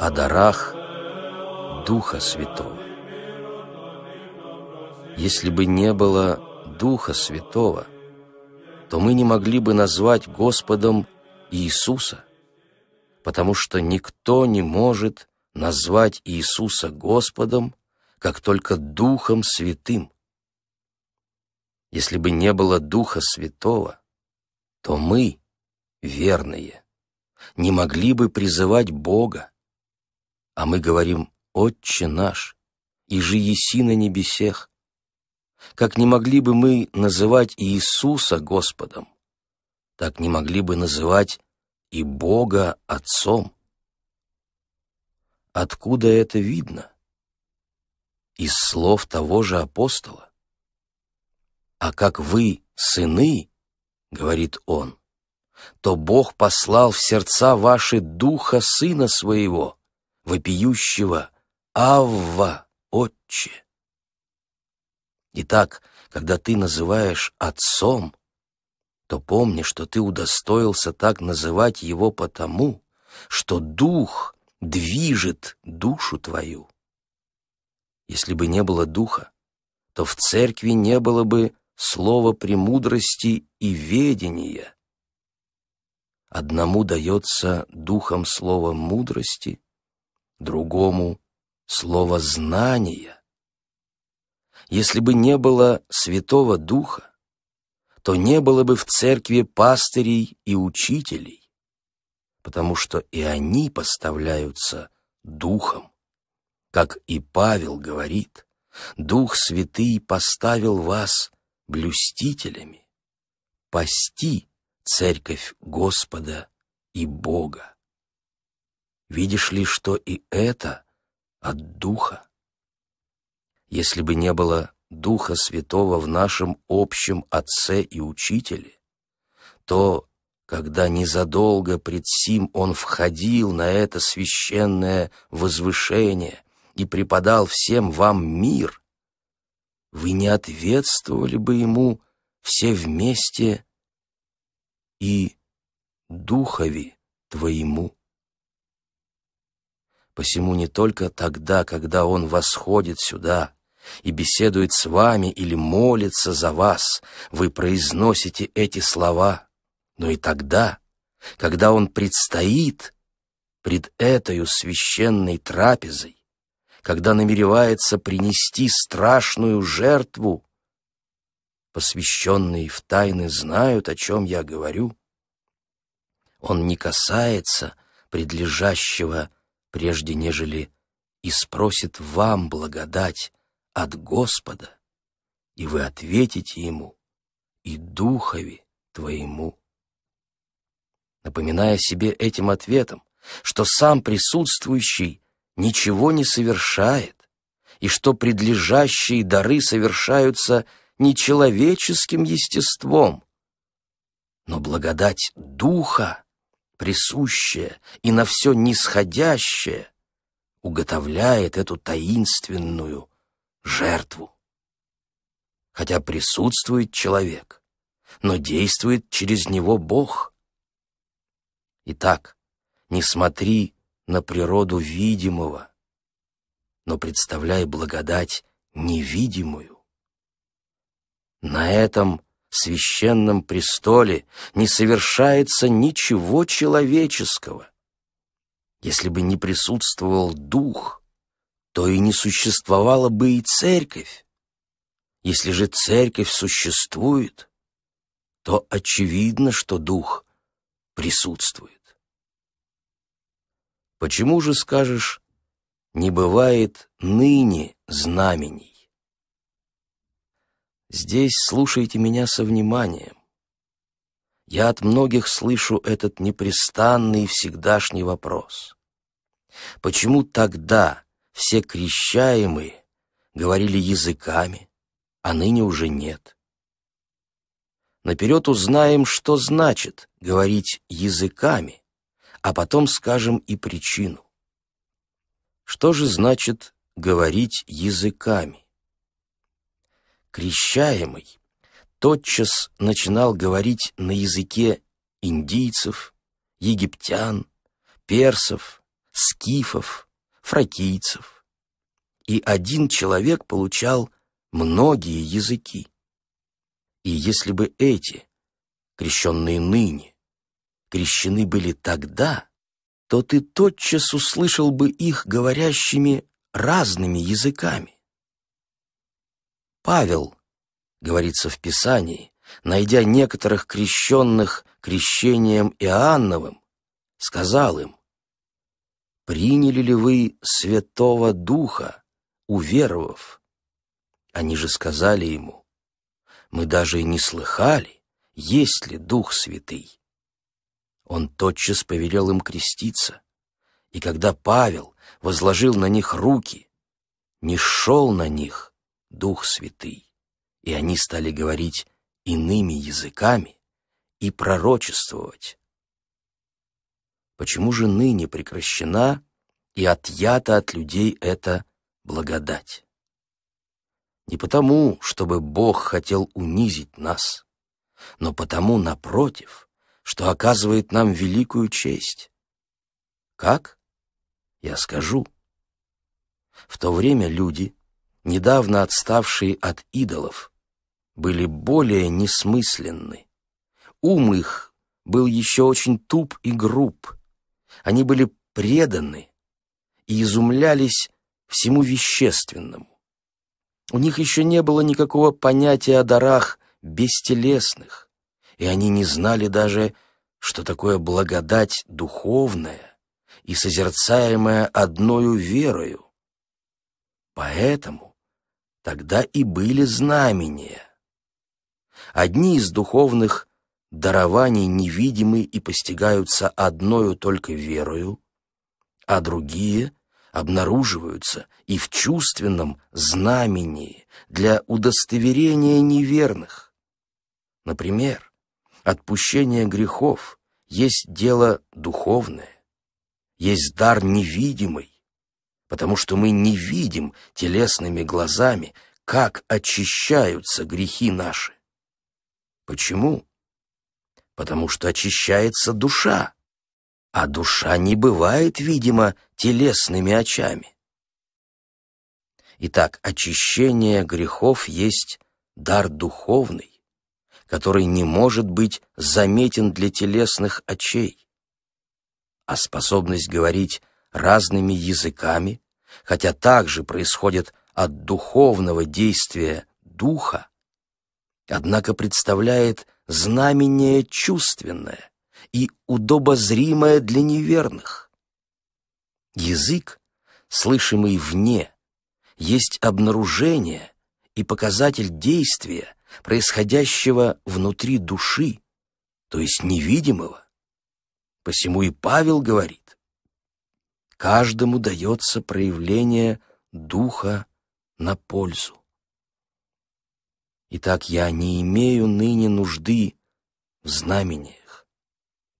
о дарах Духа Святого. Если бы не было Духа Святого, то мы не могли бы назвать Господом Иисуса, потому что никто не может назвать Иисуса Господом, как только Духом Святым. Если бы не было Духа Святого, то мы, верные, не могли бы призывать Бога, а мы говорим «Отче наш» и «Же еси на небесех». Как не могли бы мы называть Иисуса Господом, так не могли бы называть и Бога Отцом. Откуда это видно? Из слов того же апостола. «А как вы сыны, — говорит он, — то Бог послал в сердца ваши Духа Сына Своего, вопиющего «Авва, отче». Итак, когда ты называешь отцом, то помни, что ты удостоился так называть его потому, что дух движет душу твою. Если бы не было духа, то в церкви не было бы слова премудрости и ведения. Одному дается духом слово мудрости, другому — слово знания. Если бы не было Святого Духа, то не было бы в церкви пастырей и учителей, потому что и они поставляются Духом. Как и Павел говорит, Дух Святый поставил вас блюстителями, пасти церковь Господа и Бога. Видишь ли, что и это от Духа? Если бы не было Духа Святого в нашем общем Отце и Учителе, то, когда незадолго пред сим Он входил на это священное возвышение и преподал всем вам мир, вы не ответствовали бы Ему все вместе и Духови Твоему. Посему не только тогда, когда Он восходит сюда и беседует с вами или молится за вас, вы произносите эти слова, но и тогда, когда Он предстоит пред этой священной трапезой, когда намеревается принести страшную жертву, посвященные в тайны знают, о чем я говорю. Он не касается предлежащего прежде нежели и спросит вам благодать от Господа, и вы ответите ему и духови твоему. Напоминая себе этим ответом, что сам присутствующий ничего не совершает, и что предлежащие дары совершаются не человеческим естеством, но благодать Духа — присущее и на все нисходящее, уготовляет эту таинственную жертву. Хотя присутствует человек, но действует через него Бог. Итак, не смотри на природу видимого, но представляй благодать невидимую. На этом священном престоле не совершается ничего человеческого. Если бы не присутствовал Дух, то и не существовала бы и Церковь. Если же Церковь существует, то очевидно, что Дух присутствует. Почему же, скажешь, не бывает ныне знамений? Здесь слушайте меня со вниманием. Я от многих слышу этот непрестанный всегдашний вопрос. Почему тогда все крещаемые говорили языками, а ныне уже нет? Наперед узнаем, что значит говорить языками, а потом скажем и причину. Что же значит говорить языками? крещаемый тотчас начинал говорить на языке индийцев, египтян, персов, скифов, фракийцев. И один человек получал многие языки. И если бы эти, крещенные ныне, крещены были тогда, то ты тотчас услышал бы их говорящими разными языками. Павел, говорится в Писании, найдя некоторых крещенных крещением Иоанновым, сказал им, «Приняли ли вы Святого Духа, уверовав?» Они же сказали ему, «Мы даже и не слыхали, есть ли Дух Святый». Он тотчас повелел им креститься, и когда Павел возложил на них руки, не шел на них, Дух Святый, и они стали говорить иными языками и пророчествовать. Почему же ныне прекращена и отъята от людей эта благодать? Не потому, чтобы Бог хотел унизить нас, но потому, напротив, что оказывает нам великую честь. Как? Я скажу. В то время люди — недавно отставшие от идолов, были более несмысленны. Ум их был еще очень туп и груб. Они были преданы и изумлялись всему вещественному. У них еще не было никакого понятия о дарах бестелесных, и они не знали даже, что такое благодать духовная и созерцаемая одною верою. Поэтому Тогда и были знамения. Одни из духовных дарований невидимы и постигаются одною только верою, а другие обнаруживаются и в чувственном знамении для удостоверения неверных. Например, отпущение грехов есть дело духовное, есть дар невидимый, потому что мы не видим телесными глазами, как очищаются грехи наши. Почему? Потому что очищается душа, а душа не бывает, видимо, телесными очами. Итак, очищение грехов есть дар духовный, который не может быть заметен для телесных очей. А способность говорить разными языками хотя также происходит от духовного действия духа, однако представляет знамение чувственное и удобозримое для неверных. Язык, слышимый вне, есть обнаружение и показатель действия, происходящего внутри души, то есть невидимого. Посему и Павел говорит, каждому дается проявление духа на пользу. Итак, я не имею ныне нужды в знамениях.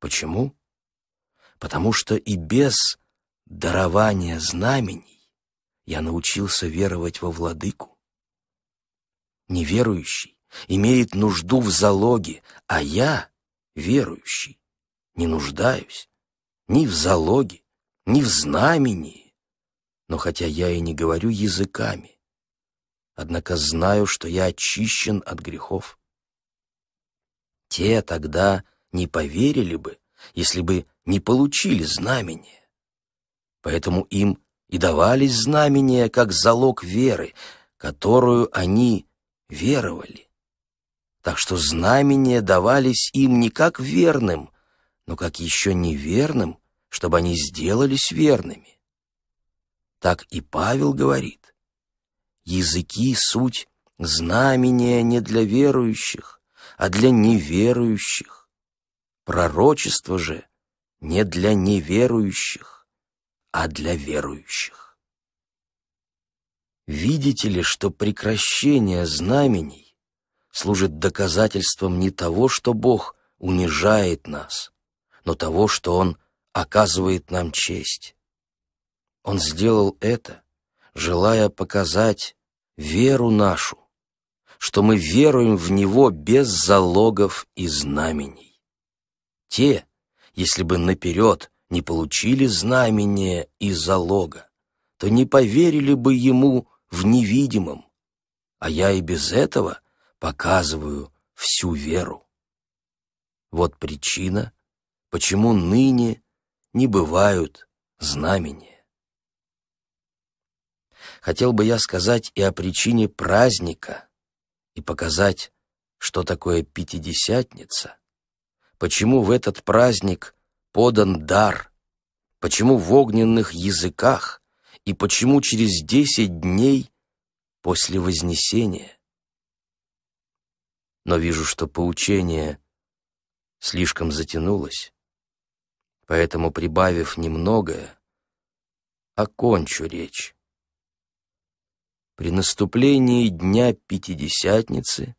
Почему? Потому что и без дарования знамений я научился веровать во владыку. Неверующий имеет нужду в залоге, а я, верующий, не нуждаюсь ни в залоге, ни в знамении, но хотя я и не говорю языками, однако знаю, что я очищен от грехов. Те тогда не поверили бы, если бы не получили знамение. Поэтому им и давались знамения как залог веры, которую они веровали. Так что знамения давались им не как верным, но как еще неверным чтобы они сделались верными. Так и Павел говорит, «Языки — суть знамения не для верующих, а для неверующих. Пророчество же не для неверующих, а для верующих». Видите ли, что прекращение знамений служит доказательством не того, что Бог унижает нас, но того, что Он оказывает нам честь. Он сделал это, желая показать веру нашу, что мы веруем в Него без залогов и знамений. Те, если бы наперед не получили знамения и залога, то не поверили бы Ему в невидимом, а я и без этого показываю всю веру. Вот причина, почему ныне не бывают знамения. Хотел бы я сказать и о причине праздника, и показать, что такое Пятидесятница, почему в этот праздник подан дар, почему в огненных языках и почему через десять дней после Вознесения. Но вижу, что поучение слишком затянулось, поэтому, прибавив немногое, окончу речь. При наступлении Дня Пятидесятницы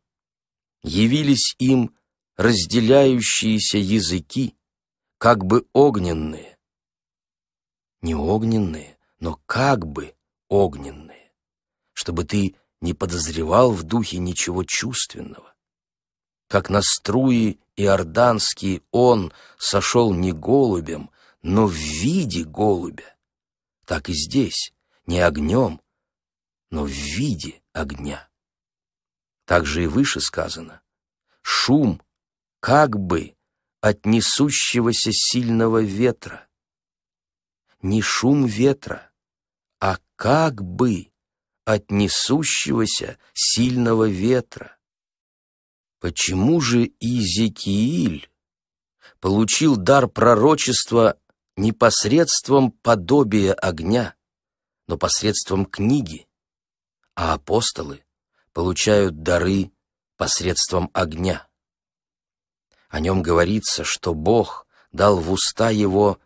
явились им разделяющиеся языки, как бы огненные. Не огненные, но как бы огненные, чтобы ты не подозревал в духе ничего чувственного как на струи иорданские он сошел не голубем, но в виде голубя. Так и здесь, не огнем, но в виде огня. Так же и выше сказано. Шум, как бы, от несущегося сильного ветра. Не шум ветра, а как бы от несущегося сильного ветра. Почему же Изикииль получил дар пророчества не посредством подобия огня, но посредством книги, а апостолы получают дары посредством огня? О нем говорится, что Бог дал в уста его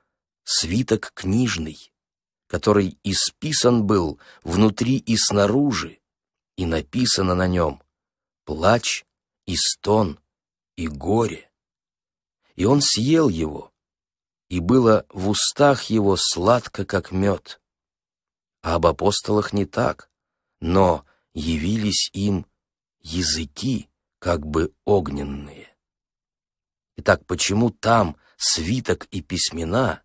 свиток книжный, который исписан был внутри и снаружи, и написано на нем «Плач и стон, и горе. И он съел его, и было в устах его сладко, как мед. А об апостолах не так, но явились им языки, как бы огненные. Итак, почему там свиток и письмена,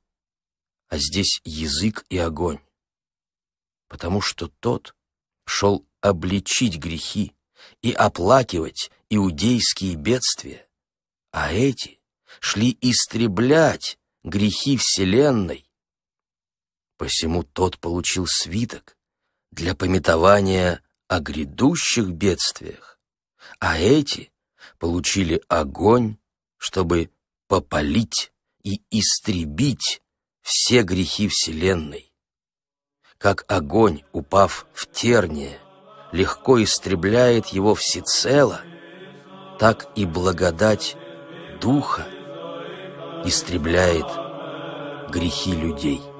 а здесь язык и огонь? Потому что тот шел обличить грехи и оплакивать иудейские бедствия, а эти шли истреблять грехи Вселенной. Посему тот получил свиток для пометования о грядущих бедствиях, а эти получили огонь, чтобы попалить и истребить все грехи Вселенной. Как огонь, упав в терние, легко истребляет его всецело — так и благодать Духа истребляет грехи людей.